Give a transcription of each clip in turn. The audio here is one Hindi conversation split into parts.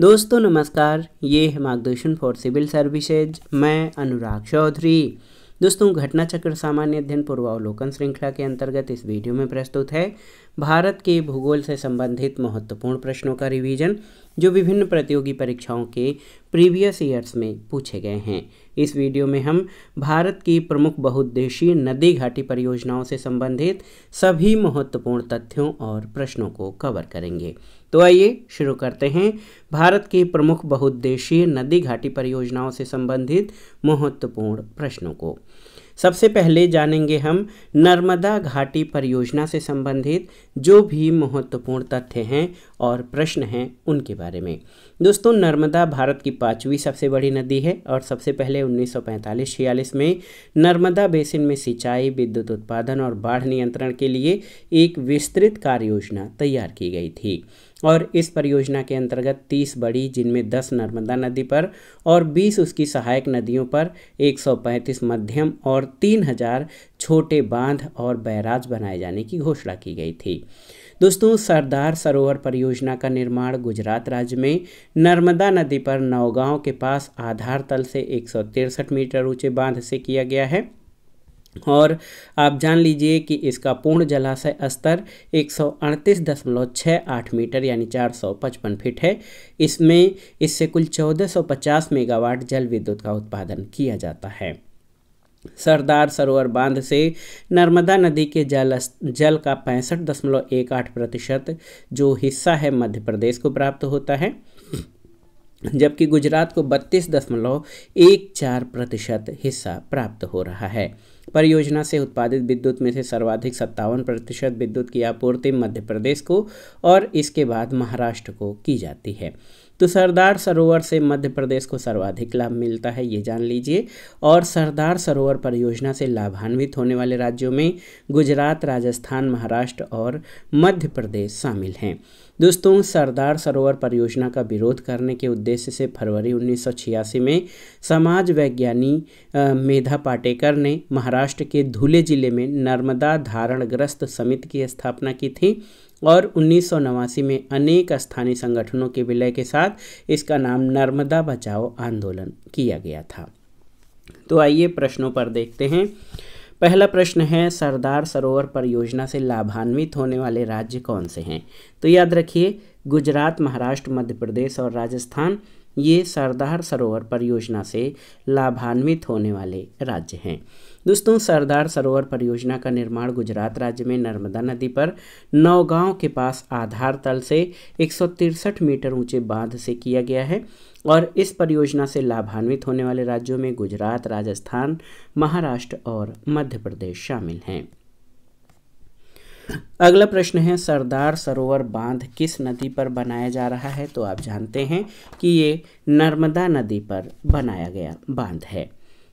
दोस्तों नमस्कार ये है मार्गदर्शन फॉर सिविल सर्विसेज मैं अनुराग चौधरी दोस्तों घटना चक्र सामान्य अध्ययन पूर्वावलोकन श्रृंखला के अंतर्गत इस वीडियो में प्रस्तुत है भारत के भूगोल से संबंधित महत्वपूर्ण प्रश्नों का रिवीजन जो विभिन्न प्रतियोगी परीक्षाओं के प्रीवियस ईयर्स में पूछे गए हैं इस वीडियो में हम भारत की प्रमुख बहुद्देशीय नदी घाटी परियोजनाओं से संबंधित सभी महत्वपूर्ण तथ्यों और प्रश्नों को कवर करेंगे तो आइए शुरू करते हैं भारत की प्रमुख बहुद्देशीय नदी घाटी परियोजनाओं से संबंधित महत्वपूर्ण प्रश्नों को सबसे पहले जानेंगे हम नर्मदा घाटी परियोजना से संबंधित जो भी महत्वपूर्ण तथ्य हैं और प्रश्न हैं उनके बारे में दोस्तों नर्मदा भारत की पाँचवीं सबसे बड़ी नदी है और सबसे पहले 1945-46 में नर्मदा बेसिन में सिंचाई विद्युत उत्पादन और बाढ़ नियंत्रण के लिए एक विस्तृत कार्य योजना तैयार की गई थी और इस परियोजना के अंतर्गत 30 बड़ी जिनमें 10 नर्मदा नदी पर और 20 उसकी सहायक नदियों पर 135 मध्यम और 3000 छोटे बांध और बैराज बनाए जाने की घोषणा की गई थी दोस्तों सरदार सरोवर परियोजना का निर्माण गुजरात राज्य में नर्मदा नदी पर नौगांव के पास आधार तल से एक मीटर ऊंचे बांध से किया गया है और आप जान लीजिए कि इसका पूर्ण जलाशय स्तर एक मीटर यानी 455 फीट है इसमें इससे कुल 1450 मेगावाट जल विद्युत का उत्पादन किया जाता है सरदार सरोवर बांध से नर्मदा नदी के जल जल का पैंसठ दशमलव एक आठ प्रतिशत जो हिस्सा है मध्य प्रदेश को प्राप्त होता है जबकि गुजरात को बत्तीस दशमलव एक चार प्रतिशत हिस्सा प्राप्त हो रहा है परियोजना से उत्पादित विद्युत में से सर्वाधिक सत्तावन प्रतिशत विद्युत की आपूर्ति मध्य प्रदेश को और इसके बाद महाराष्ट्र को की जाती है तो सरदार सरोवर से मध्य प्रदेश को सर्वाधिक लाभ मिलता है ये जान लीजिए और सरदार सरोवर परियोजना से लाभान्वित होने वाले राज्यों में गुजरात राजस्थान महाराष्ट्र और मध्य प्रदेश शामिल हैं दोस्तों सरदार सरोवर परियोजना का विरोध करने के उद्देश्य से फरवरी उन्नीस में समाज वैज्ञानी मेधा पाटेकर ने महाराष्ट्र के धुले जिले में नर्मदा धारणग्रस्त समिति की स्थापना की थी और उन्नीस में अनेक स्थानीय संगठनों के विलय के साथ इसका नाम नर्मदा बचाओ आंदोलन किया गया था तो आइए प्रश्नों पर देखते हैं पहला प्रश्न है सरदार सरोवर परियोजना से लाभान्वित होने वाले राज्य कौन से हैं तो याद रखिए गुजरात महाराष्ट्र मध्य प्रदेश और राजस्थान ये सरदार सरोवर परियोजना से लाभान्वित होने वाले राज्य हैं दोस्तों सरदार सरोवर परियोजना का निर्माण गुजरात राज्य में नर्मदा नदी पर नौगांव के पास आधार तल से एक मीटर ऊंचे बांध से किया गया है और इस परियोजना से लाभान्वित होने वाले राज्यों में गुजरात राजस्थान महाराष्ट्र और मध्य प्रदेश शामिल हैं अगला प्रश्न है सरदार सरोवर बांध किस नदी पर बनाया जा रहा है तो आप जानते हैं कि ये नर्मदा नदी पर बनाया गया बांध है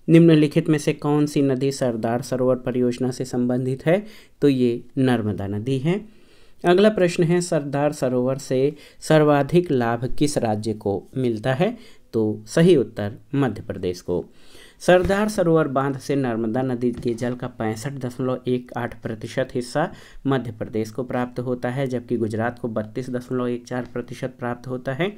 निम्नलिखित में से कौन सी नदी सरदार सरोवर परियोजना से संबंधित है तो ये नर्मदा नदी है अगला प्रश्न है सरदार सरोवर से सर्वाधिक लाभ किस राज्य को मिलता है तो सही उत्तर मध्य प्रदेश को सरदार सरोवर बांध से नर्मदा नदी के जल का पैंसठ दशमलव एक आठ प्रतिशत हिस्सा मध्य प्रदेश को प्राप्त होता है जबकि गुजरात को बत्तीस दशमलव एक चार प्रतिशत प्राप्त होता है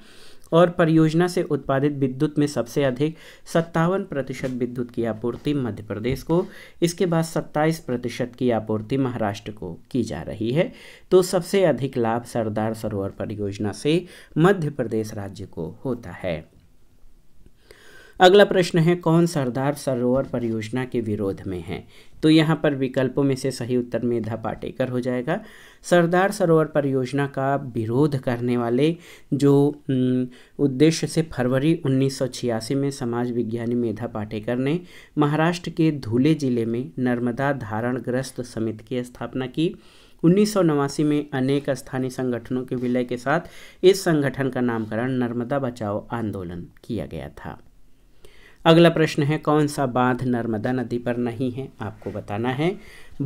और परियोजना से उत्पादित विद्युत में सबसे अधिक सत्तावन प्रतिशत विद्युत की आपूर्ति मध्य प्रदेश को इसके बाद सत्ताईस प्रतिशत की आपूर्ति महाराष्ट्र को की जा रही है तो सबसे अधिक लाभ सरदार सरोवर परियोजना से मध्य प्रदेश राज्य को होता है अगला प्रश्न है कौन सरदार सरोवर परियोजना के विरोध में है तो यहाँ पर विकल्पों में से सही उत्तर मेधा पाटेकर हो जाएगा सरदार सरोवर परियोजना का विरोध करने वाले जो उद्देश्य से फरवरी 1986 में समाज विज्ञानी मेधा पाटेकर ने महाराष्ट्र के धुले जिले में नर्मदा धारणग्रस्त समिति की स्थापना की उन्नीस में अनेक स्थानीय संगठनों के विलय के साथ इस संगठन का नामकरण नर्मदा बचाओ आंदोलन किया गया था अगला प्रश्न है कौन सा बांध नर्मदा नदी पर नहीं है आपको बताना है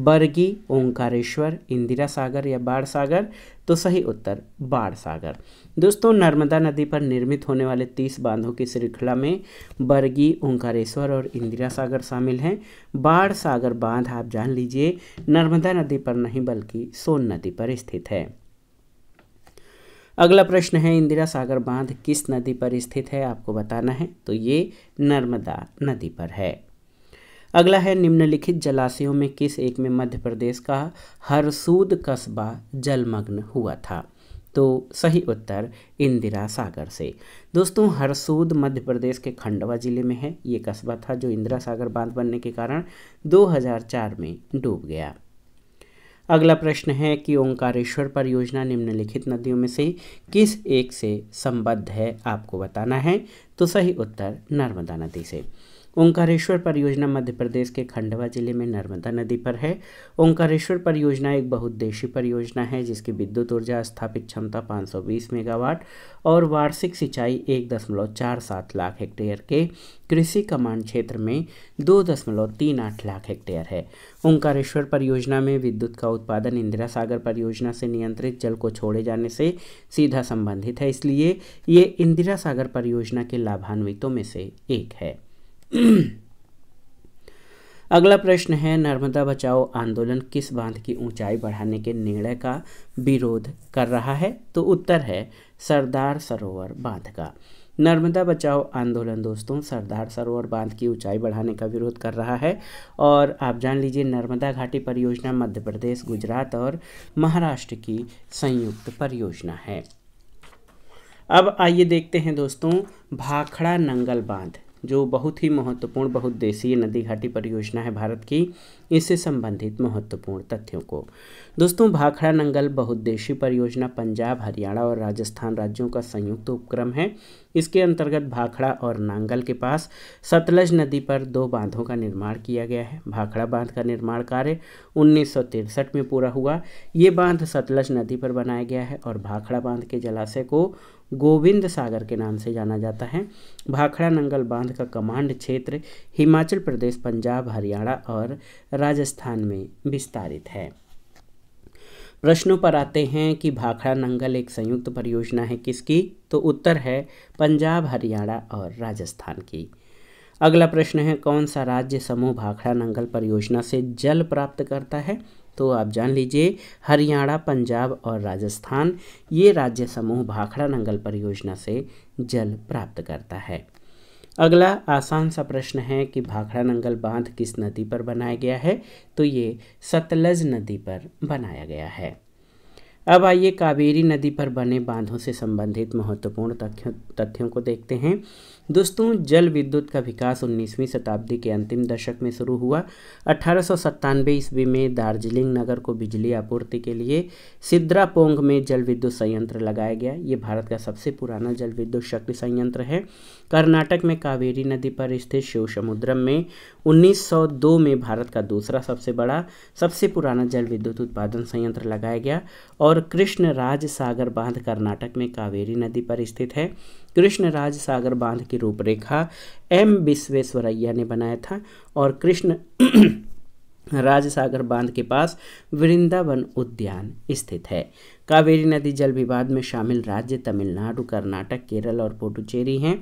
बरगी ओंकारेश्वर इंदिरा सागर या बाढ़ सागर तो सही उत्तर बाढ़ सागर दोस्तों नर्मदा नदी पर निर्मित होने वाले तीस बांधों की श्रृंखला में बरगी ओंकारेश्वर और इंदिरा सागर शामिल हैं बाढ़ सागर बांध आप जान लीजिए नर्मदा नदी पर नहीं बल्कि सोन नदी पर स्थित है अगला प्रश्न है इंदिरा सागर बांध किस नदी पर स्थित है आपको बताना है तो ये नर्मदा नदी पर है अगला है निम्नलिखित जलाशयों में किस एक में मध्य प्रदेश का हरसूद कस्बा जलमग्न हुआ था तो सही उत्तर इंदिरा सागर से दोस्तों हरसूद मध्य प्रदेश के खंडवा जिले में है ये कस्बा था जो इंदिरा सागर बांध बनने के कारण 2004 में डूब गया अगला प्रश्न है कि ओंकारेश्वर परियोजना निम्नलिखित नदियों में से किस एक से संबद्ध है आपको बताना है तो सही उत्तर नर्मदा नदी से ओंकारेश्वर परियोजना मध्य प्रदेश के खंडवा जिले में नर्मदा नदी पर है ओंकारेश्वर परियोजना एक बहुद्देशी परियोजना है जिसकी विद्युत ऊर्जा स्थापित क्षमता 520 मेगावाट और वार्षिक सिंचाई एक दशमलव चार सात लाख हेक्टेयर के कृषि कमांड क्षेत्र में दो दशमलव तीन आठ लाख हेक्टेयर है ओंकारेश्वर परियोजना में विद्युत का उत्पादन इंदिरा सागर परियोजना से नियंत्रित जल को छोड़े जाने से सीधा संबंधित है इसलिए ये इंदिरा सागर परियोजना के लाभान्वितों में से एक है अगला प्रश्न है नर्मदा बचाओ आंदोलन किस बांध की ऊंचाई बढ़ाने के निर्णय का विरोध कर रहा है तो उत्तर है सरदार सरोवर बांध का नर्मदा बचाओ आंदोलन दोस्तों सरदार सरोवर बांध की ऊंचाई बढ़ाने का विरोध कर रहा है और आप जान लीजिए नर्मदा घाटी परियोजना मध्य प्रदेश गुजरात और महाराष्ट्र की संयुक्त परियोजना है अब आइए देखते हैं दोस्तों भाखड़ा नंगल बांध जो बहुत ही महत्वपूर्ण देशीय नदी घाटी परियोजना है भारत की इससे संबंधित महत्वपूर्ण तथ्यों को दोस्तों भाखड़ा नंगल बहुद्देशी परियोजना पंजाब हरियाणा और राजस्थान राज्यों का संयुक्त उपक्रम है इसके अंतर्गत भाखड़ा और नांगल के पास सतलज नदी पर दो बांधों का निर्माण किया गया है भाखड़ा बांध का निर्माण कार्य उन्नीस में पूरा हुआ ये बांध सतलज नदी पर बनाया गया है और भाखड़ा बांध के जलाशय को गोविंद सागर के नाम से जाना जाता है भाखड़ा नंगल बांध का कमांड क्षेत्र हिमाचल प्रदेश पंजाब हरियाणा और राजस्थान में विस्तारित है प्रश्नों पर आते हैं कि भाखड़ा नंगल एक संयुक्त परियोजना है किसकी तो उत्तर है पंजाब हरियाणा और राजस्थान की अगला प्रश्न है कौन सा राज्य समूह भाखड़ा नंगल परियोजना से जल प्राप्त करता है तो आप जान लीजिए हरियाणा पंजाब और राजस्थान ये राज्य समूह भाखड़ा नंगल परियोजना से जल प्राप्त करता है अगला आसान सा प्रश्न है कि भाखड़ा नंगल बांध किस नदी पर बनाया गया है तो ये सतलज नदी पर बनाया गया है अब आइए कावेरी नदी पर बने बांधों से संबंधित महत्वपूर्ण तथ्यों तथ्यों को देखते हैं दोस्तों जल विद्युत का विकास 19वीं शताब्दी के अंतिम दशक में शुरू हुआ अठारह ईस्वी में दार्जिलिंग नगर को बिजली आपूर्ति के लिए सिद्रापोंग में जल विद्युत संयंत्र लगाया गया ये भारत का सबसे पुराना जल विद्युत शक्ति संयंत्र है कर्नाटक में कावेरी नदी पर स्थित शिव समुद्रम में 1902 में भारत का दूसरा सबसे बड़ा सबसे पुराना जल विद्युत उत्पादन संयंत्र लगाया गया और कृष्ण राज सागर बांध कर्नाटक में कावेरी नदी पर स्थित है कृष्णराज सागर बांध की रूपरेखा एम विश्वेश्वरैया ने बनाया था और कृष्ण राज सागर बांध के पास वृंदावन उद्यान स्थित है कावेरी नदी जल विवाद में शामिल राज्य तमिलनाडु कर्नाटक केरल और पुडुचेरी हैं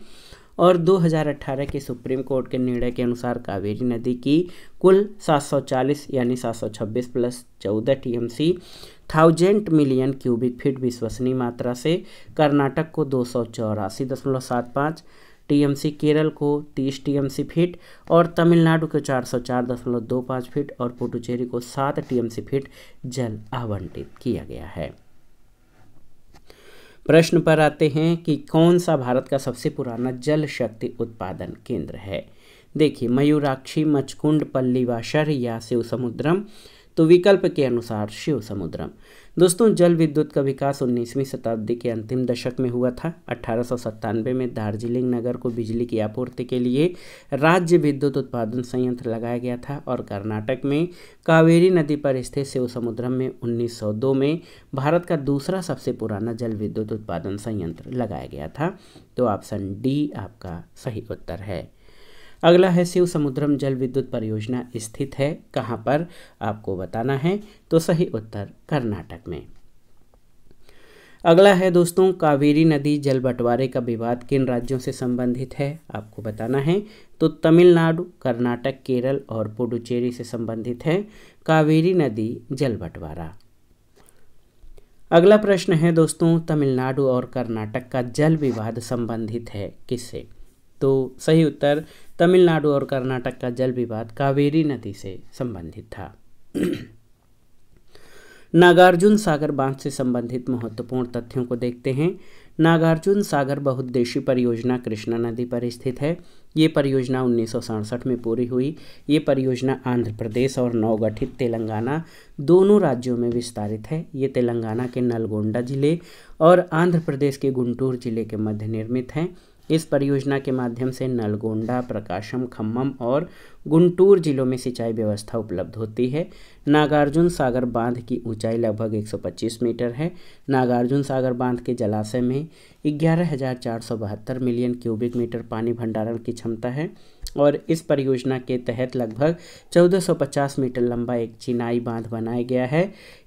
और 2018 के सुप्रीम कोर्ट के निर्णय के अनुसार कावेरी नदी की कुल 740 यानी 726 plus 14 TMC thousand million cubic feet विश्वसनीय मात्रा से कर्नाटक को दो सौ चौरासी दशमलव सात पाँच टीएमसी केरल को तीस टीएमसी फीट और तमिलनाडु को चार चार सौ दशमलव दो पाँच फीट और पुडुचेरी को 7 टीएमसी फीट जल आवंटित किया गया है प्रश्न पर आते हैं कि कौन सा भारत का सबसे पुराना जल शक्ति उत्पादन केंद्र है देखिए मयूराक्षी मचकुंड पल्लीवाशर या शिव समुद्रम तो विकल्प के अनुसार शिव समुद्रम दोस्तों जल विद्युत का विकास 19वीं शताब्दी के अंतिम दशक में हुआ था अठारह में दार्जिलिंग नगर को बिजली की आपूर्ति के लिए राज्य विद्युत उत्पादन संयंत्र लगाया गया था और कर्नाटक में कावेरी नदी पर स्थित शिव समुद्रम में 1902 में भारत का दूसरा सबसे पुराना जल विद्युत उत्पादन संयंत्र लगाया गया था तो ऑप्शन डी आपका सही उत्तर है अगला है शिव समुद्रम जल विद्युत परियोजना स्थित है कहाँ पर आपको बताना है तो सही उत्तर कर्नाटक में अगला है दोस्तों कावेरी नदी जल बंटवारे का विवाद किन राज्यों से संबंधित है आपको बताना है तो तमिलनाडु कर्नाटक केरल और पुडुचेरी से संबंधित है कावेरी नदी जल बंटवारा अगला प्रश्न है दोस्तों तमिलनाडु और कर्नाटक का जल विवाद संबंधित है किससे तो सही उत्तर तमिलनाडु और कर्नाटक का जल विवाद कावेरी नदी से संबंधित था नागार्जुन सागर बांध से संबंधित महत्वपूर्ण तथ्यों को देखते हैं नागार्जुन सागर बहुद्देशी परियोजना कृष्णा नदी पर स्थित है ये परियोजना उन्नीस में पूरी हुई ये परियोजना आंध्र प्रदेश और नवगठित तेलंगाना दोनों राज्यों में विस्तारित है ये तेलंगाना के नलगोंडा जिले और आंध्र प्रदेश के गुंटूर जिले के मध्य निर्मित हैं इस परियोजना के माध्यम से नलगोंडा प्रकाशम खम्मम और गुंटूर जिलों में सिंचाई व्यवस्था उपलब्ध होती है नागार्जुन सागर बांध की ऊंचाई लगभग 125 मीटर है नागार्जुन सागर बांध के जलाशय में ग्यारह मिलियन क्यूबिक मीटर पानी भंडारण की क्षमता है और इस परियोजना के तहत लगभग 1450 मीटर लंबा एक चिनाई बांध बनाया गया है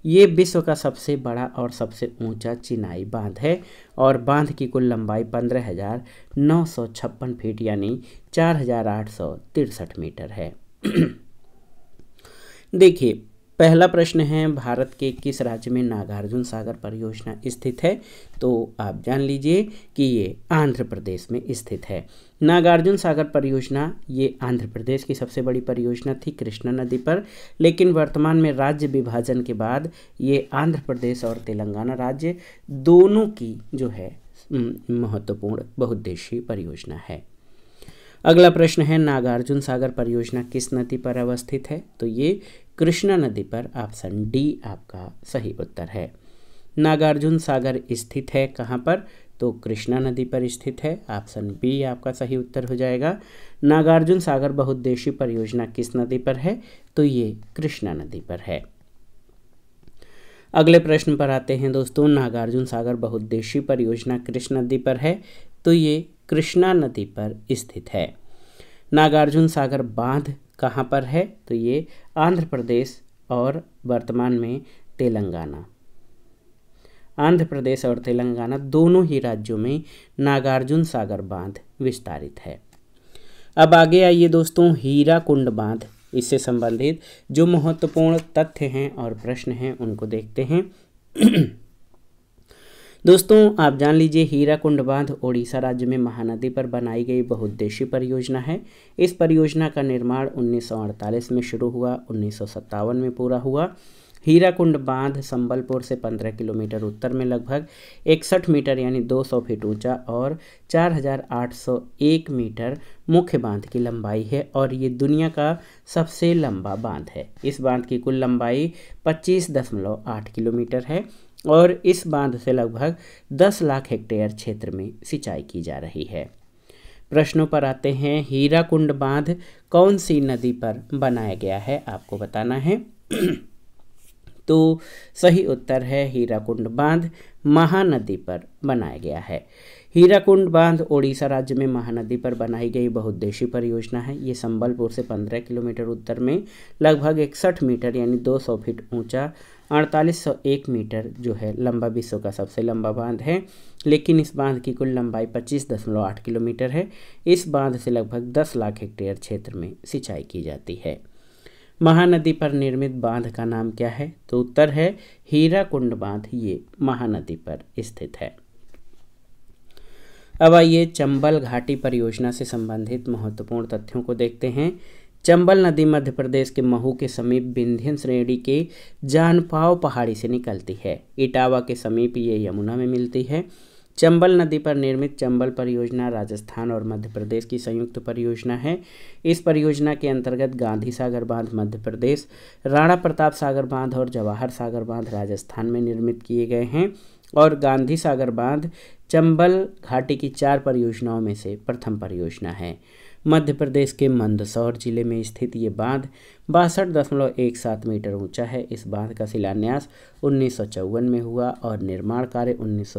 ये विश्व का सबसे बड़ा और सबसे ऊंचा चिनाई बांध है और बांध की कुल लंबाई पंद्रह हज़ार नौ सौ छप्पन फीट यानी चार हज़ार आठ सौ तिरसठ मीटर है देखिए पहला प्रश्न है भारत के किस राज्य में नागार्जुन सागर परियोजना स्थित है तो आप जान लीजिए कि ये आंध्र प्रदेश में स्थित है नागार्जुन सागर परियोजना ये आंध्र प्रदेश की सबसे बड़ी परियोजना थी कृष्णा नदी पर लेकिन वर्तमान में राज्य विभाजन के बाद ये आंध्र प्रदेश और तेलंगाना राज्य दोनों की जो है महत्वपूर्ण बहुद्देशीय परियोजना है अगला प्रश्न है नागार्जुन सागर परियोजना किस नदी पर अवस्थित है तो ये कृष्णा नदी पर ऑप्शन डी आपका सही उत्तर है नागार्जुन सागर स्थित है कहाँ पर तो कृष्णा नदी पर स्थित है ऑप्शन बी आपका सही उत्तर हो जाएगा नागार्जुन सागर बहुद्देशी परियोजना किस नदी पर है तो ये कृष्णा नदी पर है अगले प्रश्न पर आते हैं दोस्तों नागार्जुन सागर बहुद्देशी परियोजना कृष्ण नदी पर है तो ये कृष्णा नदी पर स्थित है नागार्जुन सागर बांध कहाँ पर है तो ये आंध्र प्रदेश और वर्तमान में तेलंगाना आंध्र प्रदेश और तेलंगाना दोनों ही राज्यों में नागार्जुन सागर बांध विस्तारित है अब आगे आइए दोस्तों हीरा कुंड बांध इससे संबंधित जो महत्वपूर्ण तथ्य हैं और प्रश्न हैं उनको देखते हैं दोस्तों आप जान लीजिए हीरा कुंड बांध ओडिशा राज्य में महानदी पर बनाई गई बहुउद्देशी परियोजना है इस परियोजना का निर्माण उन्नीस में शुरू हुआ उन्नीस में पूरा हुआ हीरा कुंड बांध संबलपुर से 15 किलोमीटर उत्तर में लगभग इकसठ मीटर यानी 200 फीट ऊंचा और 4,801 मीटर मुख्य बांध की लंबाई है और ये दुनिया का सबसे लंबा बांध है इस बांध की कुल लंबाई 25.8 किलोमीटर है और इस बांध से लगभग 10 लाख हेक्टेयर क्षेत्र में सिंचाई की जा रही है प्रश्नों पर आते हैं हीरा कुंड बांध कौन सी नदी पर बनाया गया है आपको बताना है तो सही उत्तर है हीराकुंड बांध महानदी पर बनाया गया है हीराकुंड बांध ओडिशा राज्य में महानदी पर बनाई गई बहुद्देशी परियोजना है ये संबलपुर से 15 किलोमीटर उत्तर में लगभग इकसठ मीटर यानी 200 फीट ऊंचा अड़तालीस मीटर जो है लंबा विश्व का सबसे लंबा बांध है लेकिन इस बांध की कुल लंबाई पच्चीस दशमलव आठ किलोमीटर है इस बांध से लगभग दस लाख हेक्टेयर क्षेत्र में सिंचाई की जाती है महानदी पर निर्मित बांध का नाम क्या है तो उत्तर है हीरा कुंड बांध ये महानदी पर स्थित है अब आइए चंबल घाटी परियोजना से संबंधित महत्वपूर्ण तथ्यों को देखते हैं चंबल नदी मध्य प्रदेश के महू के समीप विंध्यन श्रेणी के जानपाव पहाड़ी से निकलती है इटावा के समीप ये यमुना में मिलती है चंबल नदी पर निर्मित चंबल परियोजना राजस्थान और मध्य प्रदेश की संयुक्त परियोजना है इस परियोजना के अंतर्गत गांधी सागर बांध मध्य प्रदेश राणा प्रताप सागर बांध और जवाहर सागर बांध राजस्थान में निर्मित किए गए हैं और गांधी सागर बांध चंबल घाटी की चार परियोजनाओं में से प्रथम परियोजना है मध्य प्रदेश के मंदसौर जिले में स्थित ये बांध बासठ दशमलव एक सात मीटर ऊंचा है इस बांध का शिलान्यास उन्नीस में हुआ और निर्माण कार्य उन्नीस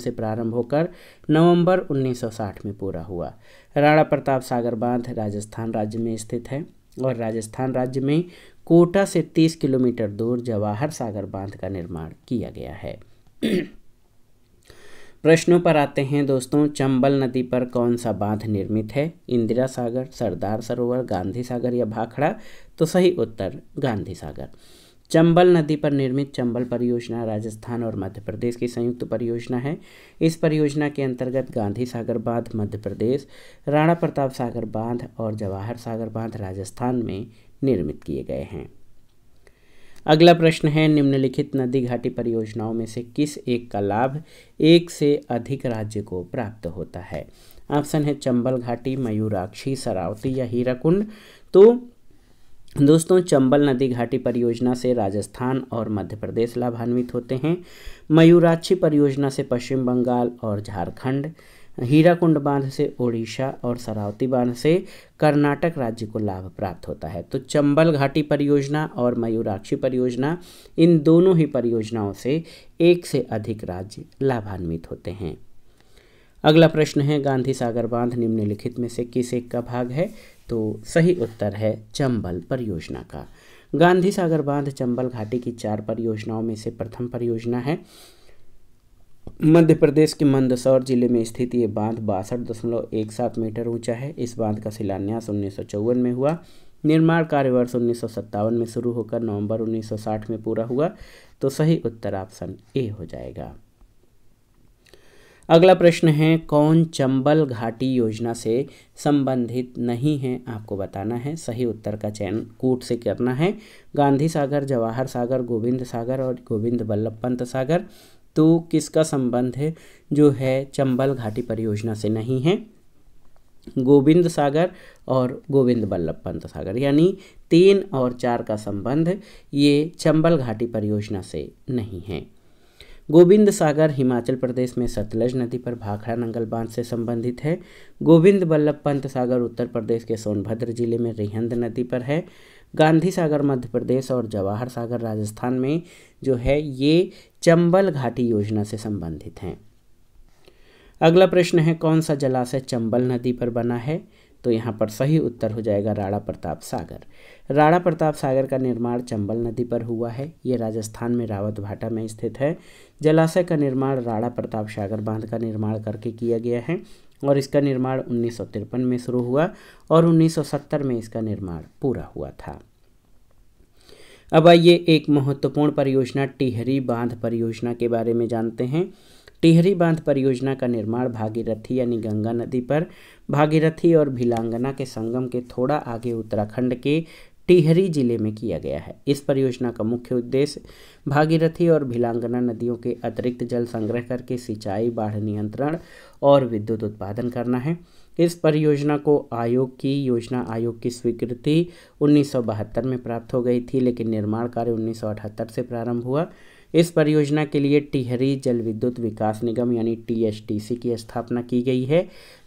से प्रारंभ होकर नवंबर 1960 में पूरा हुआ राणा प्रताप सागर बांध राजस्थान राज्य में स्थित है और राजस्थान राज्य में कोटा से 30 किलोमीटर दूर जवाहर सागर बांध का निर्माण किया गया है प्रश्नों पर आते हैं दोस्तों चंबल नदी पर कौन सा बांध निर्मित है इंदिरा सागर सरदार सरोवर गांधी सागर या भाखड़ा तो सही उत्तर गांधी सागर चंबल नदी पर निर्मित चंबल परियोजना राजस्थान और मध्य प्रदेश की संयुक्त परियोजना है इस परियोजना के अंतर्गत गांधी सागर बांध मध्य प्रदेश राणा प्रताप सागर बांध और जवाहर सागर बांध राजस्थान में निर्मित किए गए हैं अगला प्रश्न है निम्नलिखित नदी घाटी परियोजनाओं में से किस एक का लाभ एक से अधिक राज्य को प्राप्त होता है ऑप्शन है चंबल घाटी मयूराक्षी सरावती या हीराकुंड तो दोस्तों चंबल नदी घाटी परियोजना से राजस्थान और मध्य प्रदेश लाभान्वित होते हैं मयूराक्षी परियोजना से पश्चिम बंगाल और झारखंड हीराकुंड बांध से ओडिशा और सरावती बांध से कर्नाटक राज्य को लाभ प्राप्त होता है तो चंबल घाटी परियोजना और मयूराक्षी परियोजना इन दोनों ही परियोजनाओं से एक से अधिक राज्य लाभान्वित होते हैं अगला प्रश्न है गांधी सागर बांध निम्नलिखित में से किस एक का भाग है तो सही उत्तर है चंबल परियोजना का गांधी सागर बांध चंबल घाटी की चार परियोजनाओं में से प्रथम परियोजना है मध्य प्रदेश के मंदसौर जिले में स्थित ये बांध बासठ दशमलव एक सात मीटर ऊंचा है इस बांध का शिलान्यास उन्नीस सौ चौवन में हुआ निर्माण कार्य वर्ष उन्नीस में शुरू होकर नवंबर साठ में पूरा हुआ तो सही उत्तर ऑप्शन ए हो जाएगा अगला प्रश्न है कौन चंबल घाटी योजना से संबंधित नहीं है आपको बताना है सही उत्तर का चयन कूट से करना है गांधी सागर जवाहर सागर गोविंद सागर और गोविंद वल्लभ पंत सागर तो किसका संबंध है जो है चंबल घाटी परियोजना से नहीं है गोविंद सागर और गोविंद बल्लभ पंत सागर यानी तीन और चार का संबंध ये चंबल घाटी परियोजना से नहीं है गोविंद सागर हिमाचल प्रदेश में सतलज नदी पर भाखड़ा नंगल बांध से संबंधित है गोविंद बल्लभ पंत सागर उत्तर प्रदेश के सोनभद्र जिले में रिहंद नदी पर है गांधी सागर मध्य प्रदेश और जवाहर सागर राजस्थान में जो है ये चंबल घाटी योजना से संबंधित हैं अगला प्रश्न है कौन सा जलाशय चंबल नदी पर बना है तो यहाँ पर सही उत्तर हो जाएगा राणा प्रताप सागर राणा प्रताप सागर का निर्माण चंबल नदी पर हुआ है ये राजस्थान में रावत भाटा में स्थित है जलाशय का निर्माण राणा प्रताप सागर बांध का निर्माण करके किया गया है और इसका निर्माण उन्नीस में शुरू हुआ और 1970 में इसका निर्माण पूरा हुआ था अब आइए एक महत्वपूर्ण परियोजना टिहरी बांध परियोजना के बारे में जानते हैं टिहरी बांध परियोजना का निर्माण भागीरथी यानी गंगा नदी पर भागीरथी और भिलांगना के संगम के थोड़ा आगे उत्तराखंड के टिहरी जिले में किया गया है इस परियोजना का मुख्य उद्देश्य भागीरथी और भिलांगना नदियों के अतिरिक्त जल संग्रह करके सिंचाई बाढ़ नियंत्रण और विद्युत उत्पादन करना है इस परियोजना को आयोग की योजना आयोग की स्वीकृति उन्नीस में प्राप्त हो गई थी लेकिन निर्माण कार्य उन्नीस से प्रारंभ हुआ इस परियोजना के लिए टिहरी जल विद्युत विकास निगम यानी टीएसटीसी की स्थापना की गई है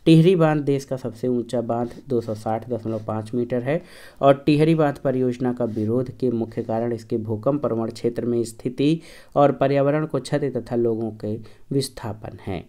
टिहरी बांध देश का सबसे ऊंचा बांध 260.5 मीटर है और टिहरी बांध परियोजना का विरोध के मुख्य कारण इसके भूकंप प्रवण क्षेत्र में स्थिति और पर्यावरण को क्षति तथा लोगों के विस्थापन है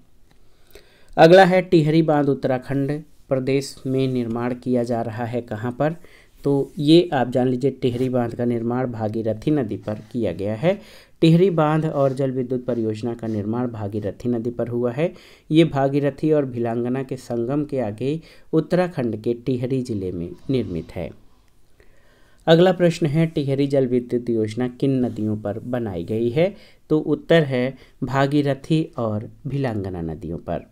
अगला है टिहरी बांध उत्तराखंड प्रदेश में निर्माण किया जा रहा है कहाँ पर तो ये आप जान लीजिए टिहरी बांध का निर्माण भागीरथी नदी पर किया गया है टिहरी बांध और जल विद्युत परियोजना का निर्माण भागीरथी नदी पर हुआ है ये भागीरथी और भिलांगना के संगम के आगे उत्तराखंड के टिहरी जिले में निर्मित है अगला प्रश्न है टिहरी जल विद्युत योजना किन नदियों पर बनाई गई है तो उत्तर है भागीरथी और भिलांगना नदियों पर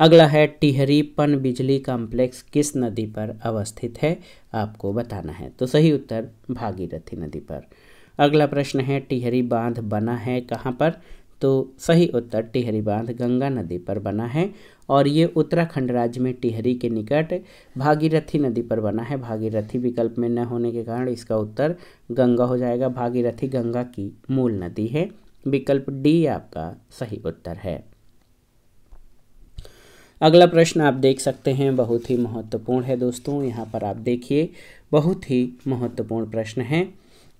अगला है टिहरीपन बिजली कॉम्प्लेक्स किस नदी पर अवस्थित है आपको बताना है तो सही उत्तर भागीरथी नदी पर अगला प्रश्न है टिहरी बांध बना है कहाँ पर तो सही उत्तर टिहरी बांध गंगा नदी पर बना है और ये उत्तराखंड राज्य में टिहरी के निकट भागीरथी नदी पर बना है भागीरथी विकल्प में न होने के कारण इसका उत्तर गंगा हो जाएगा भागीरथी गंगा की मूल नदी है विकल्प डी आपका सही उत्तर है अगला प्रश्न आप देख सकते हैं बहुत ही महत्वपूर्ण है दोस्तों यहाँ पर आप देखिए बहुत ही महत्वपूर्ण प्रश्न है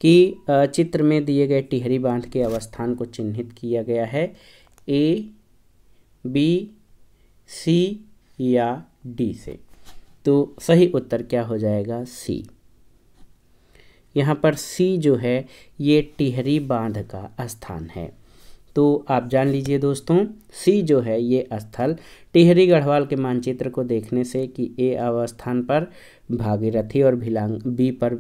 कि चित्र में दिए गए टिहरी बांध के अवस्थान को चिन्हित किया गया है ए बी सी या डी से तो सही उत्तर क्या हो जाएगा सी यहाँ पर सी जो है ये टिहरी बांध का स्थान है तो आप जान लीजिए दोस्तों सी जो है ये स्थल टिहरी गढ़वाल के मानचित्र को देखने से कि ए अवस्थान पर भागीरथी और भिलांग बी पर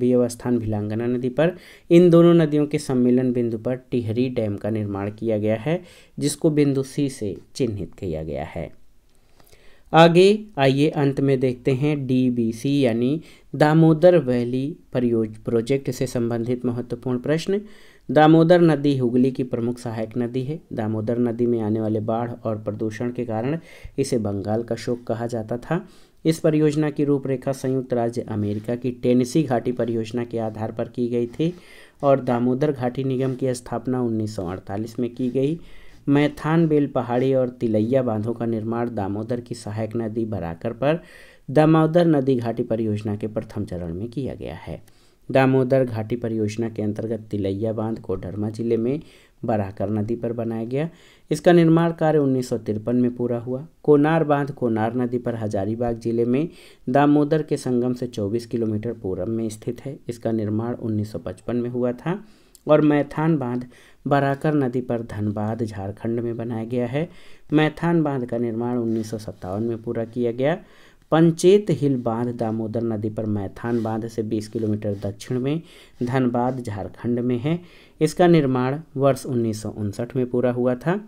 बी अवस्थान भिलांगना नदी पर इन दोनों नदियों के सम्मेलन बिंदु पर टिहरी डैम का निर्माण किया गया है जिसको बिंदु सी से चिन्हित किया गया है आगे आइए अंत में देखते हैं डीबीसी यानी दामोदर वैली परियोज प्रोजेक्ट से संबंधित महत्वपूर्ण प्रश्न दामोदर नदी हुगली की प्रमुख सहायक नदी है दामोदर नदी में आने वाले बाढ़ और प्रदूषण के कारण इसे बंगाल का शोक कहा जाता था इस परियोजना की रूपरेखा संयुक्त राज्य अमेरिका की टेनेसी घाटी परियोजना के आधार पर की गई थी और दामोदर घाटी निगम की स्थापना 1948 में की गई मैथान बेल पहाड़ी और तिलैया बांधों का निर्माण दामोदर की सहायक नदी बराकर पर दामोदर नदी घाटी परियोजना के प्रथम चरण में किया गया है दामोदर घाटी परियोजना के अंतर्गत तिलैया बांध कोडरमा जिले में बराकर नदी पर बनाया गया इसका निर्माण कार्य उन्नीस में पूरा हुआ कोनार बांध कोनार नदी पर हजारीबाग जिले में दामोदर के संगम से 24 किलोमीटर पूर्व में स्थित है इसका निर्माण 1955 में हुआ था और मैथान बांध बराकर नदी पर धनबाद झारखंड में बनाया गया है मैथान बांध का निर्माण उन्नीस में पूरा किया गया पंचेत हिल बांध दामोदर नदी पर मैथान बांध से 20 किलोमीटर दक्षिण में धनबाद झारखंड में है इसका निर्माण वर्ष उन्नीस में पूरा हुआ था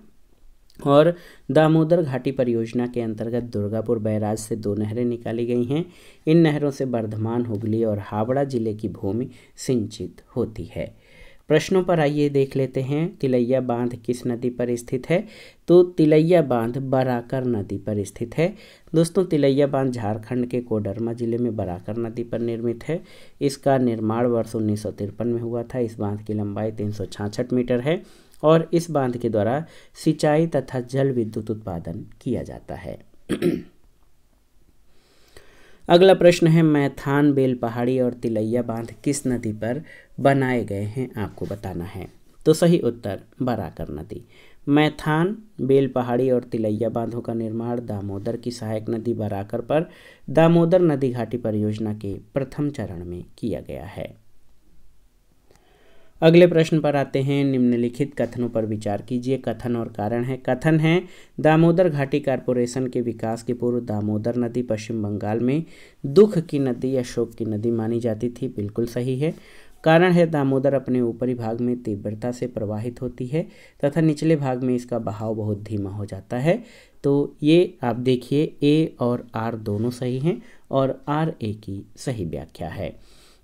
और दामोदर घाटी परियोजना के अंतर्गत दुर्गापुर बैराज से दो नहरें निकाली गई हैं इन नहरों से वर्धमान हुगली और हावड़ा जिले की भूमि सिंचित होती है प्रश्नों पर आइए देख लेते हैं तिलैया बांध किस नदी पर स्थित है तो तिलैया बांध बराकर नदी पर स्थित है दोस्तों तिलैया बांध झारखंड के कोडरमा जिले में बराकर नदी पर निर्मित है इसका निर्माण वर्ष उन्नीस में हुआ था इस बांध की लंबाई तीन मीटर है और इस बांध के द्वारा सिंचाई तथा जल विद्युत उत्पादन किया जाता है अगला प्रश्न है मैथान बेल पहाड़ी और तिलैया बांध किस नदी पर बनाए गए हैं आपको बताना है तो सही उत्तर बराकर नदी मैथान बेल पहाड़ी और तिलैया बांधों का निर्माण दामोदर की सहायक नदी बराकर पर दामोदर नदी घाटी परियोजना के प्रथम चरण में किया गया है अगले प्रश्न पर आते हैं निम्नलिखित कथनों पर विचार कीजिए कथन और कारण है कथन है दामोदर घाटी कारपोरेशन के विकास के पूर्व दामोदर नदी पश्चिम बंगाल में दुख की नदी या शोक की नदी मानी जाती थी बिल्कुल सही है कारण है दामोदर अपने ऊपरी भाग में तीव्रता से प्रवाहित होती है तथा निचले भाग में इसका बहाव बहुत धीमा हो जाता है तो ये आप देखिए ए और आर दोनों सही हैं और आर ए की सही व्याख्या है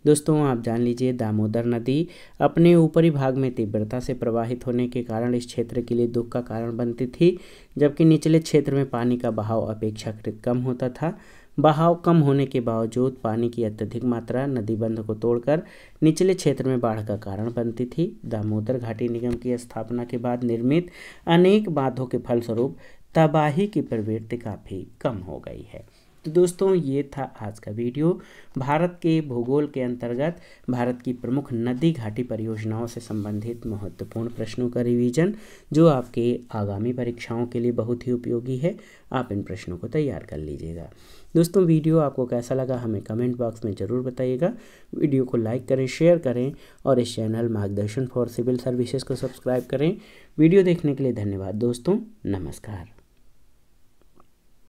दोस्तों आप जान लीजिए दामोदर नदी अपने ऊपरी भाग में तीव्रता से प्रवाहित होने के कारण इस क्षेत्र के लिए दुख का कारण बनती थी जबकि निचले क्षेत्र में पानी का बहाव अपेक्षाकृत कम होता था बहाव कम होने के बावजूद पानी की अत्यधिक मात्रा नदी बंध को तोड़कर निचले क्षेत्र में बाढ़ का कारण बनती थी दामोदर घाटी निगम की स्थापना के बाद निर्मित अनेक बांधों के फलस्वरूप तबाही की प्रवृत्ति काफ़ी कम हो गई है तो दोस्तों ये था आज का वीडियो भारत के भूगोल के अंतर्गत भारत की प्रमुख नदी घाटी परियोजनाओं से संबंधित महत्वपूर्ण प्रश्नों का रिवीजन जो आपके आगामी परीक्षाओं के लिए बहुत ही उपयोगी है आप इन प्रश्नों को तैयार कर लीजिएगा दोस्तों वीडियो आपको कैसा लगा हमें कमेंट बॉक्स में ज़रूर बताइएगा वीडियो को लाइक करें शेयर करें और इस channel Margdarshan for civil services को सब्सक्राइब करें वीडियो देखने के लिए धन्यवाद दोस्तों नमस्कार